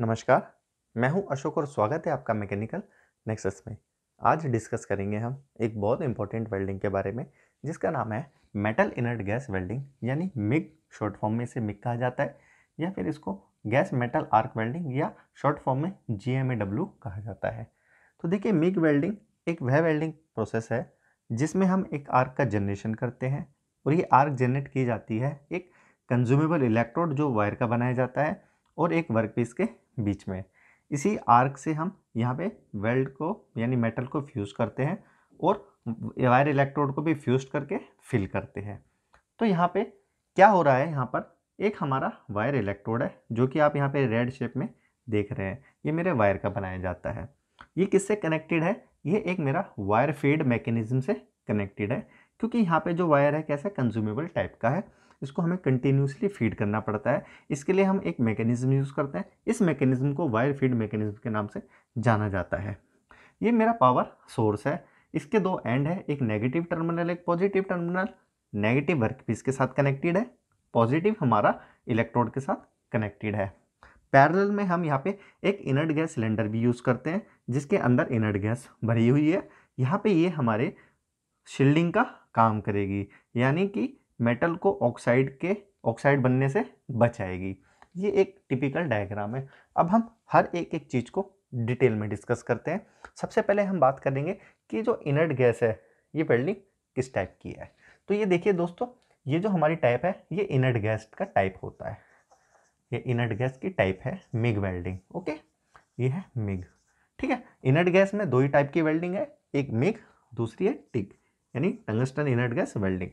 नमस्कार मैं हूं अशोक और स्वागत है आपका मैकेनिकल नेक्सस में आज डिस्कस करेंगे हम एक बहुत इंपॉर्टेंट वेल्डिंग के बारे में जिसका नाम है मेटल इनर्ट गैस वेल्डिंग यानी मिग शॉर्ट फॉर्म में इसे मिग कहा जाता है या फिर इसको गैस मेटल आर्क वेल्डिंग या शॉर्ट फॉर्म में जी एम ए डब्ल्यू कहा जाता है तो देखिए मिग वेल्डिंग एक वह वेल्डिंग प्रोसेस है जिसमें हम एक आर्क का जनरेशन करते हैं और ये आर्क जनरेट की जाती है एक कंज्यूमेबल इलेक्ट्रोड जो वायर का बनाया जाता है और एक वर्कपीस के बीच में इसी आर्क से हम यहाँ पे वेल्ड को यानी मेटल को फ्यूज़ करते हैं और वायर इलेक्ट्रोड को भी फ्यूज करके फिल करते हैं तो यहाँ पे क्या हो रहा है यहाँ पर एक हमारा वायर इलेक्ट्रोड है जो कि आप यहाँ पे रेड शेप में देख रहे हैं ये मेरे वायर का बनाया जाता है ये किससे कनेक्टेड है ये एक मेरा वायर फीड मैकेनिज्म से कनेक्टेड है क्योंकि यहाँ पर जो वायर है कैसा कंज्यूमेबल टाइप का है इसको हमें कंटिन्यूसली फीड करना पड़ता है इसके लिए हम एक मैकेनिज़्म यूज़ करते हैं इस मैकेनिज़्म को वायर फीड मैकेनिज़्म के नाम से जाना जाता है ये मेरा पावर सोर्स है इसके दो एंड है एक नेगेटिव टर्मिनल एक positive terminal negative work piece के साथ कनेक्टेड है पॉजिटिव हमारा इलेक्ट्रोड के साथ कनेक्टेड है पैरेलल में हम यहाँ पे एक इनर्ट गैस सिलेंडर भी यूज़ करते हैं जिसके अंदर इनर्ट गैस भरी हुई है यहाँ पे ये हमारे शील्डिंग का काम करेगी यानी कि मेटल को ऑक्साइड के ऑक्साइड बनने से बचाएगी ये एक टिपिकल डायग्राम है अब हम हर एक एक चीज़ को डिटेल में डिस्कस करते हैं सबसे पहले हम बात करेंगे कि जो इनर्ट गैस है ये वेल्डिंग किस टाइप की है तो ये देखिए दोस्तों ये जो हमारी टाइप है ये इनर्ट गैस का टाइप होता है ये इनर्ट गैस की टाइप है मिग वेल्डिंग ओके ये है मिग ठीक है इनर्ट गैस में दो ही टाइप की वेल्डिंग है एक मिग दूसरी है टिग यानी टंगस्टन इनर्ट गैस वेल्डिंग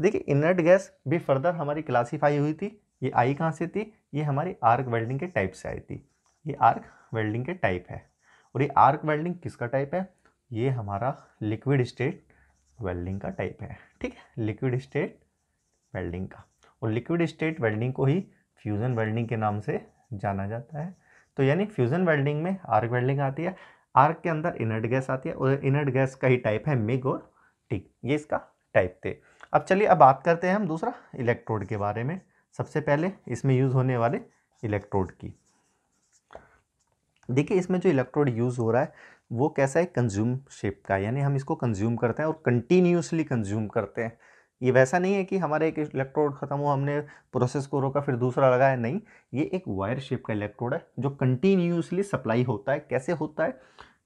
देखिए इनर्ट गैस भी फर्दर हमारी क्लासीफाई हुई थी ये आई कहाँ से थी ये हमारी आर्क वेल्डिंग के टाइप से आई थी ये आर्क वेल्डिंग के टाइप है और ये आर्क वेल्डिंग किसका टाइप है ये हमारा लिक्विड स्टेट वेल्डिंग का टाइप है ठीक है लिक्विड स्टेट वेल्डिंग का और लिक्विड स्टेट वेल्डिंग को ही फ्यूज़न वेल्डिंग के नाम से जाना जाता है तो यानी फ्यूज़न वेल्डिंग में आर्क वेल्डिंग आती है आर्क के अंदर इनर्ट गैस आती है और इनर्ट गैस का ही टाइप है मिग और टिक ये इसका टाइप थे अब चलिए अब बात करते हैं हम दूसरा इलेक्ट्रोड के बारे में सबसे पहले इसमें यूज़ होने वाले इलेक्ट्रोड की देखिए इसमें जो इलेक्ट्रोड यूज़ हो रहा है वो कैसा है कंज्यूम शेप का यानी हम इसको कंज्यूम करते हैं और कंटिन्यूसली कंज्यूम करते हैं ये वैसा नहीं है कि हमारे एक इलेक्ट्रोड ख़त्म हो हमने प्रोसेस को रोका फिर दूसरा लगाया नहीं ये एक वायर शेप का इलेक्ट्रोड है जो कंटिन्यूसली सप्लाई होता है कैसे होता है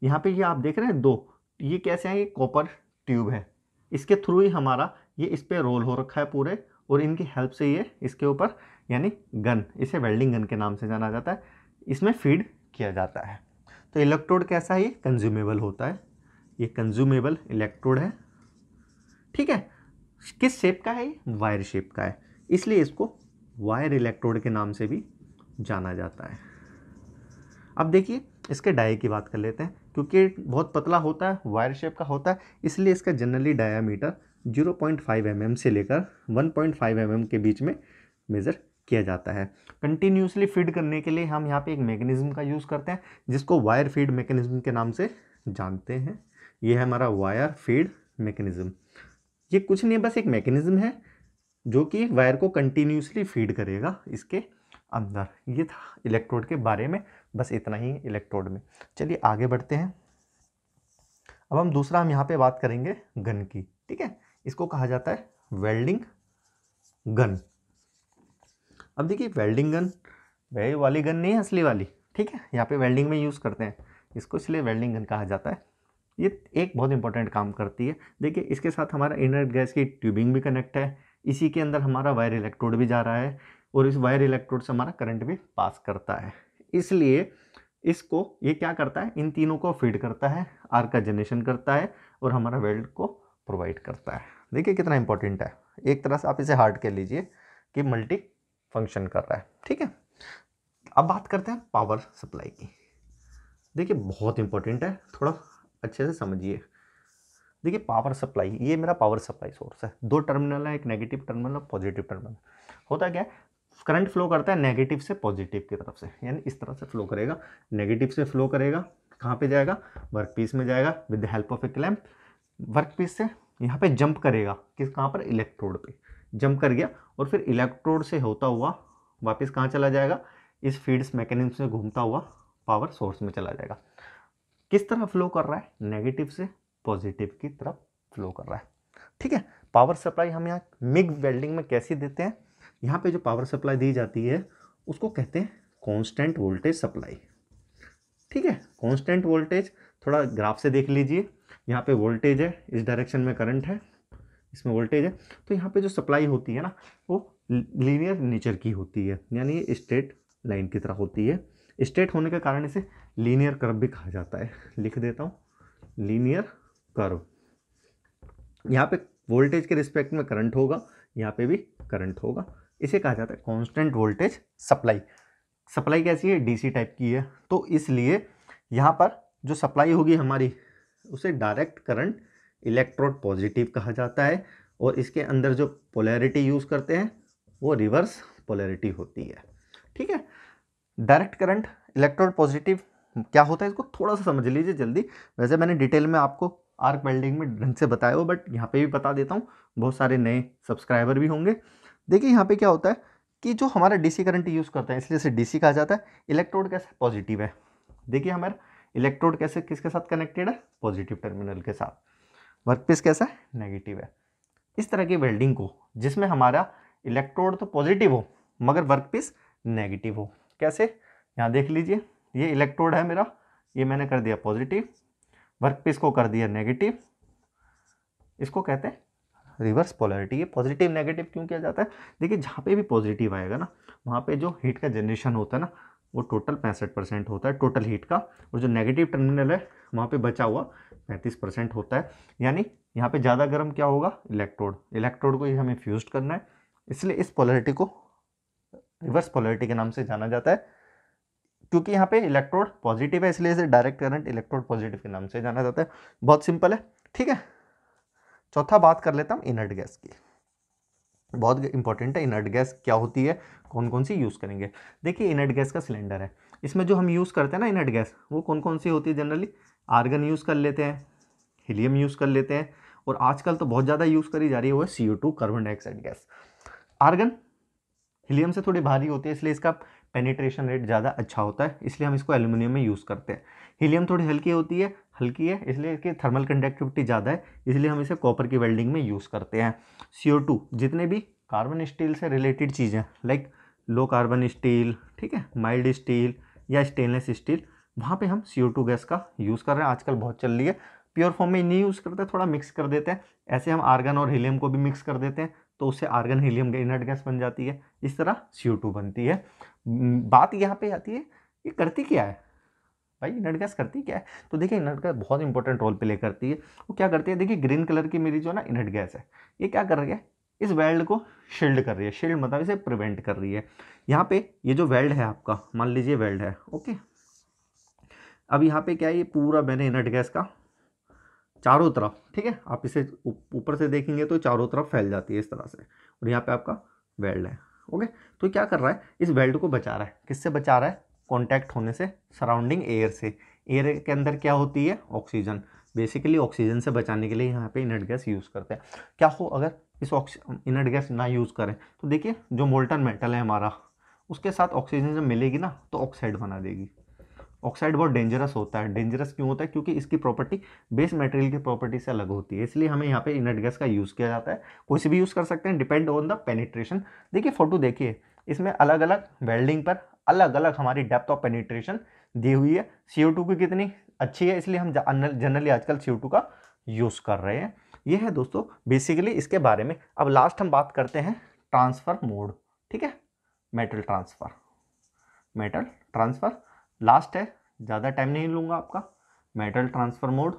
यहाँ पे ये आप देख रहे हैं दो ये कैसे हैं ये कॉपर ट्यूब है इसके थ्रू ही हमारा ये इस पर रोल हो रखा है पूरे और इनकी हेल्प से ये इसके ऊपर यानी गन इसे वेल्डिंग गन के नाम से जाना जाता है इसमें फीड किया जाता है तो इलेक्ट्रोड कैसा है ये कंज्यूमेबल होता है ये कंज्यूमेबल इलेक्ट्रोड है ठीक है किस शेप का है ये वायर शेप का है इसलिए इसको वायर इलेक्ट्रोड के नाम से भी जाना जाता है अब देखिए इसके डाई की बात कर लेते हैं क्योंकि बहुत पतला होता है वायर शेप का होता है इसलिए इसका generally dia zero point five M M से लेकर one point five M M के बीच में मेज़र किया जाता है कंटिन्यूसली फीड करने के लिए हम यहाँ पे एक मैकेनिज़्म का यूज़ करते हैं जिसको वायर फीड मैकेनिज़्म के नाम से जानते हैं ये है हमारा वायर फीड मैकेनिज़्म ये कुछ नहीं बस एक मैकेनिज़्म है जो कि वायर को कंटिन्यूसली फीड करेगा इसके अंदर ये था इलेक्ट्रोड के बारे में बस इतना ही इलेक्ट्रोड में चलिए आगे बढ़ते हैं अब हम दूसरा हम यहाँ पे बात करेंगे गन की ठीक है इसको कहा जाता है वेल्डिंग गन अब देखिए वेल्डिंग गन वह वाली गन नहीं है असली वाली ठीक है यहाँ पे वेल्डिंग में यूज़ करते हैं इसको इसलिए वेल्डिंग गन कहा जाता है ये एक बहुत इंपॉर्टेंट काम करती है देखिए इसके साथ हमारा इनर गैस की ट्यूबिंग भी कनेक्ट है इसी के अंदर हमारा वायर इलेक्ट्रोड भी जा रहा है और इस वायर इलेक्ट्रोड से हमारा करंट भी पास करता है इसलिए इसको ये क्या करता है इन तीनों को फीड करता है आर का जनरेशन करता है और हमारा वेल्ड को प्रोवाइड करता है देखिए कितना इंपॉर्टेंट है एक तरह से आप इसे हार्ड कह लीजिए कि मल्टी फंक्शन कर रहा है ठीक है अब बात करते हैं पावर सप्लाई की देखिए बहुत इंपॉर्टेंट है थोड़ा अच्छे से समझिए देखिए पावर सप्लाई ये मेरा पावर सप्लाई सोर्स है दो टर्मिनल है एक नेगेटिव टर्मिनल और पॉजिटिव टर्मिनल होता क्या है करंट फ्लो करता है नेगेटिव से पॉजिटिव की तरफ से यानी इस तरह से फ्लो करेगा नेगेटिव से फ्लो करेगा कहाँ पे जाएगा वर्क पीस में जाएगा with the help of a clamp work piece से यहाँ पे जंप करेगा किस कहाँ पर इलेक्ट्रोड पे जंप कर गया और फिर इलेक्ट्रोड से होता हुआ वापस कहाँ चला जाएगा इस फीड्स मैकेनिज्म से घूमता हुआ पावर सोर्स में चला जाएगा किस तरह फ्लो कर रहा है नेगेटिव से पॉजिटिव की तरफ फ्लो कर रहा है ठीक है पावर सप्लाई हम यहाँ मिग वेल्डिंग में कैसे देते हैं यहाँ पे जो पावर सप्लाई दी जाती है उसको कहते हैं कांस्टेंट वोल्टेज सप्लाई ठीक है कांस्टेंट वोल्टेज थोड़ा ग्राफ से देख लीजिए यहाँ पे वोल्टेज है इस डायरेक्शन में करंट है इसमें वोल्टेज है तो यहाँ पे जो सप्लाई होती है ना वो लीनियर नेचर की होती है यानी स्ट्रेट लाइन की तरह होती है स्ट्रेट होने के कारण इसे लीनियर कर्व भी कहा जाता है लिख देता हूँ लीनियर कर्व यहाँ पे वोल्टेज के रिस्पेक्ट में करंट होगा यहाँ पे भी करंट होगा इसे कहा जाता है कांस्टेंट वोल्टेज सप्लाई सप्लाई कैसी है डीसी टाइप की है तो इसलिए यहाँ पर जो सप्लाई होगी हमारी उसे डायरेक्ट करंट इलेक्ट्रोड पॉजिटिव कहा जाता है और इसके अंदर जो पोलैरिटी यूज़ करते हैं वो रिवर्स पोलैरिटी होती है ठीक है डायरेक्ट करंट इलेक्ट्रोड पॉजिटिव क्या होता है इसको थोड़ा सा समझ लीजिए जल्दी वैसे मैंने डिटेल में आपको आर्क वेल्डिंग में ढंग से बताया हो बट यहाँ पे भी बता देता हूँ बहुत सारे नए सब्सक्राइबर भी होंगे देखिए यहाँ पे क्या होता है कि जो हमारा डीसी करंट यूज़ करता है इसलिए इसे डीसी कहा जाता है इलेक्ट्रोड कैसे पॉजिटिव है देखिए हमारा इलेक्ट्रोड कैसे किसके साथ कनेक्टेड है पॉजिटिव टर्मिनल के साथ वर्कपीस कैसा है नेगेटिव है इस तरह की वेल्डिंग को जिसमें हमारा इलेक्ट्रोड तो पॉजिटिव हो मगर वर्कपीस नेगेटिव हो कैसे यहाँ देख लीजिए ये इलेक्ट्रोड है मेरा ये मैंने कर दिया पॉजिटिव वर्कपीस को कर दिया नेगेटिव इसको कहते हैं रिवर्स पोलरिटी ये पॉजिटिव नेगेटिव क्यों किया जाता है देखिए जहाँ पे भी पॉजिटिव आएगा ना वहाँ पे जो हीट का जनरेशन होता है ना वो टोटल पैंसठ परसेंट होता है टोटल हीट का और जो नेगेटिव टर्मिनल है वहाँ पे बचा हुआ पैंतीस परसेंट होता है यानी यहाँ पे ज़्यादा गर्म क्या होगा इलेक्ट्रोड इलेक्ट्रोड को ये हमें फ्यूज करना है इसलिए इस पॉलरिटी को रिवर्स पॉलरिटी के नाम से जाना जाता है क्योंकि यहाँ पे इलेक्ट्रोड पॉजिटिव है इसलिए इसे डायरेक्ट करंट इलेक्ट्रोड पॉजिटिव के नाम से जाना जाता है बहुत सिंपल है ठीक है चौथा बात कर लेता हूँ इनर्ट गैस की बहुत इंपॉर्टेंट है इनर्ट गैस क्या होती है कौन कौन सी यूज़ करेंगे देखिए इनर्ट गैस का सिलेंडर है इसमें जो हम यूज़ करते हैं ना इनर्ट गैस वो कौन कौन सी होती है जनरली आर्गन यूज़ कर लेते हैं हीलियम यूज़ कर लेते हैं और आजकल तो बहुत ज़्यादा यूज़ करी जा रही है वो है सी carbon dioxide gas argon helium से थोड़ी भारी होती है इसलिए इसका पेनिट्रेशन रेट ज़्यादा अच्छा होता है इसलिए हम इसको एल्यूमिनियम में यूज़ करते हैं हीलियम थोड़ी हल्की होती है हल्की है इसलिए इसकी थर्मल कंडक्टिविटी ज़्यादा है इसलिए हम इसे कॉपर की वेल्डिंग में यूज़ करते हैं सी जितने भी कार्बन स्टील से रिलेटेड चीज़ें लाइक लो कार्बन स्टील ठीक है माइल्ड स्टील या स्टेनलेस स्टील वहाँ पे हम सी गैस का यूज़ कर रहे हैं आजकल बहुत चल रही है प्योर फॉर्म में नहीं यूज़ करते थोड़ा मिक्स कर देते हैं ऐसे हम आर्गन और हीलियम को भी मिक्स कर देते हैं तो उससे आर्गन हीलियम इनर्ट गैस बन जाती है इस तरह सी बनती है बात यहाँ पर आती है ये करती क्या है भाई इनर्ट गैस करती क्या है तो देखिए इनर्ट गैस बहुत इंपॉर्टेंट रोल प्ले करती है वो क्या करती है देखिए ग्रीन कलर की मेरी जो ना इनर्ट गैस है ये क्या कर रही है इस वेल्ड को शील्ड कर रही है शील्ड मतलब इसे प्रिवेंट कर रही है यहाँ पे ये जो वेल्ड है आपका मान लीजिए वेल्ड है ओके अब यहाँ पे क्या है ये पूरा मैंने इनर्ट गैस का चारों तरफ ठीक है आप इसे ऊपर से देखेंगे तो चारों तरफ फैल जाती है इस तरह से और यहाँ पे आपका वेल्ड है ओके तो क्या कर रहा है इस वेल्ड को बचा रहा है किससे बचा रहा है कॉन्टैक्ट होने से सराउंडिंग एयर से एयर के अंदर क्या होती है ऑक्सीजन बेसिकली ऑक्सीजन से बचाने के लिए यहाँ पे इनर्ट गैस यूज़ करते हैं क्या हो अगर इस इनर्ट गैस ना यूज़ करें तो देखिए जो मोल्टन मेटल है हमारा उसके साथ ऑक्सीजन जब मिलेगी ना तो ऑक्साइड बना देगी ऑक्साइड बहुत डेंजरस होता है डेंजरस क्यों होता है क्योंकि इसकी प्रॉपर्टी बेस मटेरियल की प्रॉपर्टी से अलग होती है इसलिए हमें यहाँ पे इनर्ट गैस का यूज़ किया जाता है कोई से भी यूज़ कर सकते हैं डिपेंड ऑन द पेनिट्रेशन देखिए फोटो देखिए इसमें अलग अलग वेल्डिंग पर अलग अलग हमारी डेप्थ ऑफ पेनिट्रेशन दी हुई है सी की कितनी अच्छी है इसलिए हम जनरली आजकल सी का यूज़ कर रहे हैं ये है दोस्तों बेसिकली इसके बारे में अब लास्ट हम बात करते हैं ट्रांसफ़र मोड ठीक है metal transfer metal transfer last है ज़्यादा टाइम नहीं लूँगा आपका मेटल ट्रांसफ़र मोड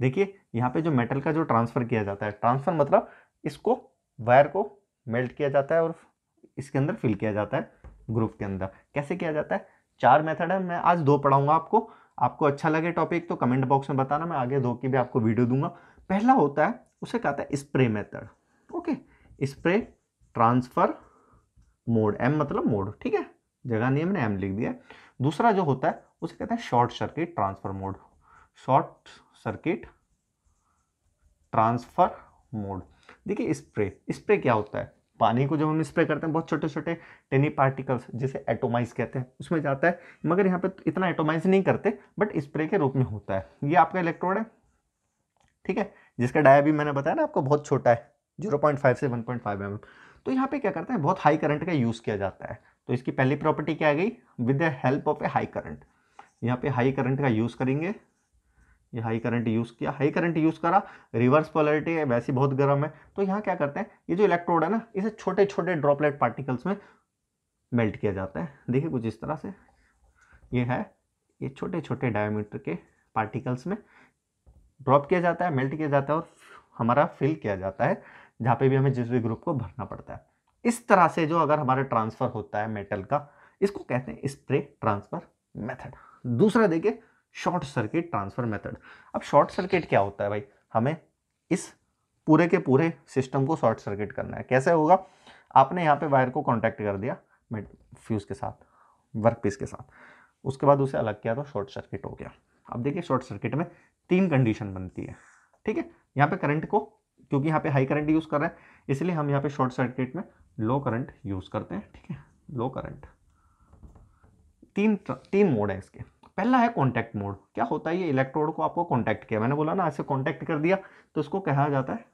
देखिए यहाँ पे जो मेटल का जो ट्रांसफ़र किया जाता है ट्रांसफ़र मतलब इसको वायर को मेल्ट किया जाता है और इसके अंदर फिल किया जाता है ग्रुप के अंदर कैसे किया जाता है चार मेथड है मैं आज दो पढ़ाऊँगा आपको आपको अच्छा लगे टॉपिक तो कमेंट बॉक्स में बताना मैं आगे दो की भी आपको वीडियो दूंगा पहला होता है उसे कहता है spray method okay spray transfer mode um मतलब मोड ठीक है जगह नहीं है मैंने एम लिख दिया दूसरा जो होता है उसे कहते हैं short circuit transfer mode short circuit transfer mode देखिए स्प्रे स्प्रे क्या होता है पानी को जब हम स्प्रे करते हैं बहुत छोटे छोटे टेनी पार्टिकल्स जिसे एटोमाइज कहते हैं उसमें जाता है मगर यहाँ पे इतना एटोमाइज नहीं करते बट स्प्रे के रूप में होता है ये आपका इलेक्ट्रोड है ठीक है जिसका डाया भी मैंने बताया ना आपको बहुत छोटा है 0.5 से 1.5 पॉइंट mm. तो यहाँ पे क्या करते हैं बहुत हाई करंट का यूज़ किया जाता है तो इसकी पहली प्रॉपर्टी क्या आ गई with the help of a high current यहाँ पे हाई करंट का यूज़ करेंगे ये हाई करंट यूज़ किया हाई करंट यूज़ करा रिवर्स पॉलरिटी है वैसी बहुत गर्म है तो यहाँ क्या करते हैं ये जो इलेक्ट्रोड है ना इसे छोटे छोटे ड्रॉपलेट पार्टिकल्स में मेल्ट किया जाता है देखिए कुछ इस तरह से ये है ये छोटे छोटे डायमीटर के पार्टिकल्स में ड्रॉप किया जाता है मेल्ट किया जाता है और हमारा फिल किया जाता है जहाँ पे भी हमें जिस भी ग्रुप को भरना पड़ता है इस तरह से जो अगर हमारे ट्रांसफ़र होता है मेटल का इसको कहते हैं स्प्रे ट्रांसफ़र मेथड दूसरा देखिए शॉर्ट सर्किट ट्रांसफ़र मेथड अब शॉर्ट सर्किट क्या होता है भाई हमें इस पूरे के पूरे सिस्टम को शॉर्ट सर्किट करना है कैसे होगा आपने यहाँ पे वायर को कांटेक्ट कर दिया फ्यूज़ के साथ वर्क पीस के साथ उसके बाद उसे अलग किया तो शॉर्ट सर्किट हो गया अब देखिए शॉर्ट सर्किट में तीन कंडीशन बनती है ठीक है यहाँ पे करंट को क्योंकि यहाँ पे हाई करंट यूज़ कर रहे हैं इसलिए हम यहाँ पे शॉर्ट सर्किट में लो करंट यूज़ करते हैं ठीक है लो करंट तीन तीन मोड है इसके पहला है कॉन्टैक्ट मोड क्या होता है ये इलेक्ट्रोड को आपको कॉन्टैक्ट किया मैंने बोला ना ऐसे कॉन्टैक्ट कर दिया तो इसको कहा जाता है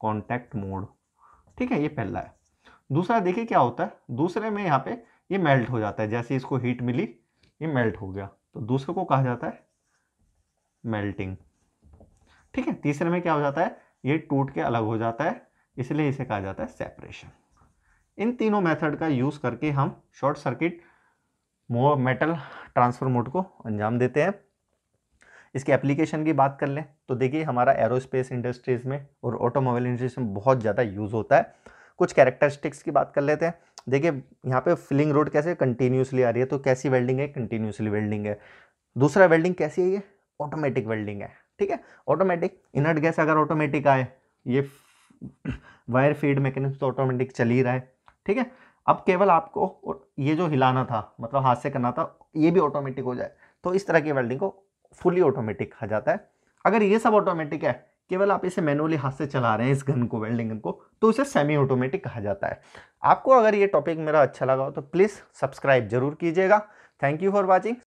कॉन्टैक्ट मोड ठीक है ये पहला है दूसरा देखिए क्या होता है दूसरे में यहाँ पे ये मेल्ट हो जाता है जैसे इसको हीट मिली ये मेल्ट हो गया तो दूसरे को कहा जाता है मेल्टिंग ठीक है तीसरे में क्या हो जाता है ये टूट के अलग हो जाता है इसलिए इसे कहा जाता है सेपरेशन इन तीनों मेथड का यूज़ करके हम short circuit metal transfer mode को अंजाम देते हैं इसके एप्लीकेशन की बात कर लें तो देखिए हमारा एरोस्पेस इंडस्ट्रीज़ में और ऑटोमोबाइल इंडस्ट्रीज में बहुत ज़्यादा यूज़ होता है कुछ कैरेक्टरिस्टिक्स की बात कर लेते हैं देखिए यहाँ पे फिलिंग रोड कैसे कंटिन्यूसली आ रही है तो कैसी वेल्डिंग है कंटिन्यूसली वेल्डिंग है दूसरा वेल्डिंग कैसी है ये ऑटोमेटिक वेल्डिंग है ठीक है ऑटोमेटिक इनर्ट गैस अगर ऑटोमेटिक आए ये वायर फीड मैकेनिज्म तो ऑटोमेटिक चल ही रहा है ठीक है अब केवल आपको ये जो हिलाना था मतलब हाथ से करना था ये भी ऑटोमेटिक हो जाए तो इस तरह की वेल्डिंग को फुली ऑटोमेटिक कहा जाता है अगर ये सब ऑटोमेटिक है केवल आप इसे मैनुअली हाथ से चला रहे हैं इस गन को वेल्डिंग गन को तो इसे सेमी ऑटोमेटिक कहा जाता है आपको अगर ये टॉपिक मेरा अच्छा लगा हो तो प्लीज़ सब्सक्राइब जरूर कीजिएगा थैंक यू फॉर वॉचिंग